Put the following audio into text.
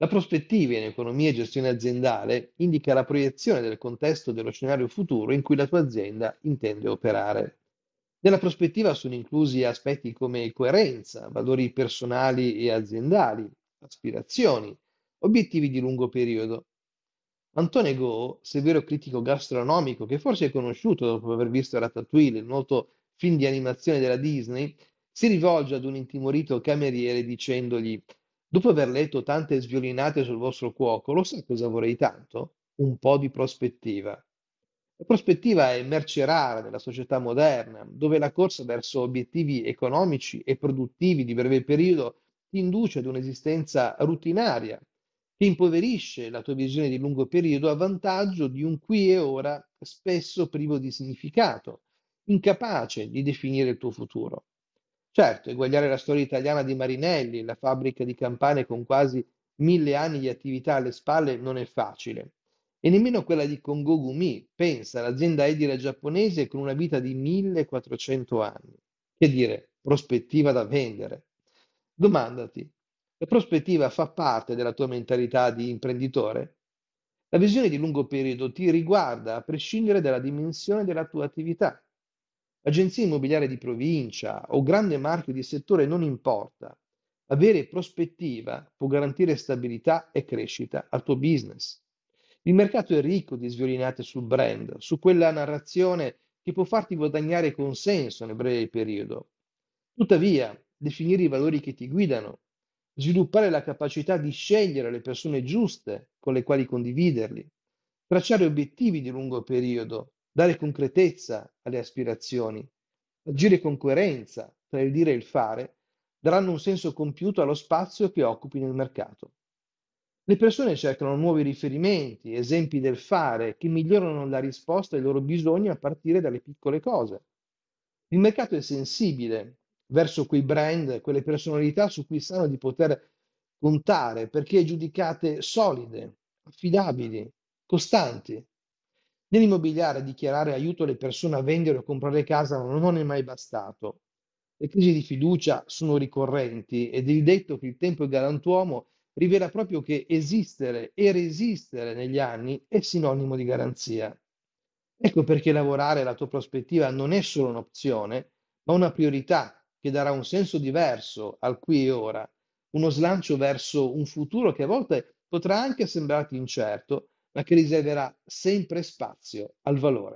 La prospettiva in economia e gestione aziendale indica la proiezione del contesto dello scenario futuro in cui la tua azienda intende operare. Nella prospettiva sono inclusi aspetti come coerenza, valori personali e aziendali, aspirazioni, obiettivi di lungo periodo. Antoine Go, severo critico gastronomico che forse è conosciuto dopo aver visto Ratatouille, il noto film di animazione della Disney, si rivolge ad un intimorito cameriere dicendogli Dopo aver letto tante sviolinate sul vostro cuoco, lo sai cosa vorrei tanto? Un po' di prospettiva. La prospettiva è merce rara nella società moderna, dove la corsa verso obiettivi economici e produttivi di breve periodo ti induce ad un'esistenza rutinaria, che impoverisce la tua visione di lungo periodo a vantaggio di un qui e ora spesso privo di significato, incapace di definire il tuo futuro. Certo, eguagliare la storia italiana di Marinelli, la fabbrica di campane con quasi mille anni di attività alle spalle, non è facile. E nemmeno quella di Kongo Gumi, pensa, l'azienda edile giapponese con una vita di 1400 anni. Che dire, prospettiva da vendere. Domandati, la prospettiva fa parte della tua mentalità di imprenditore? La visione di lungo periodo ti riguarda a prescindere dalla dimensione della tua attività agenzia immobiliare di provincia o grande marchio di settore non importa. Avere prospettiva può garantire stabilità e crescita al tuo business. Il mercato è ricco di sviolinate sul brand, su quella narrazione che può farti guadagnare consenso nel breve periodo. Tuttavia, definire i valori che ti guidano, sviluppare la capacità di scegliere le persone giuste con le quali condividerli, tracciare obiettivi di lungo periodo dare concretezza alle aspirazioni, agire con coerenza tra il dire e il fare, daranno un senso compiuto allo spazio che occupi nel mercato. Le persone cercano nuovi riferimenti, esempi del fare, che migliorano la risposta ai loro bisogni a partire dalle piccole cose. Il mercato è sensibile verso quei brand, quelle personalità su cui sanno di poter contare perché giudicate solide, affidabili, costanti. Nell'immobiliare dichiarare aiuto alle persone a vendere o comprare casa non è mai bastato. Le crisi di fiducia sono ricorrenti ed il detto che il tempo è galantuomo rivela proprio che esistere e resistere negli anni è sinonimo di garanzia. Ecco perché lavorare la tua prospettiva non è solo un'opzione, ma una priorità che darà un senso diverso al qui e ora, uno slancio verso un futuro che a volte potrà anche sembrarti incerto, la che riserverà sempre spazio al valore.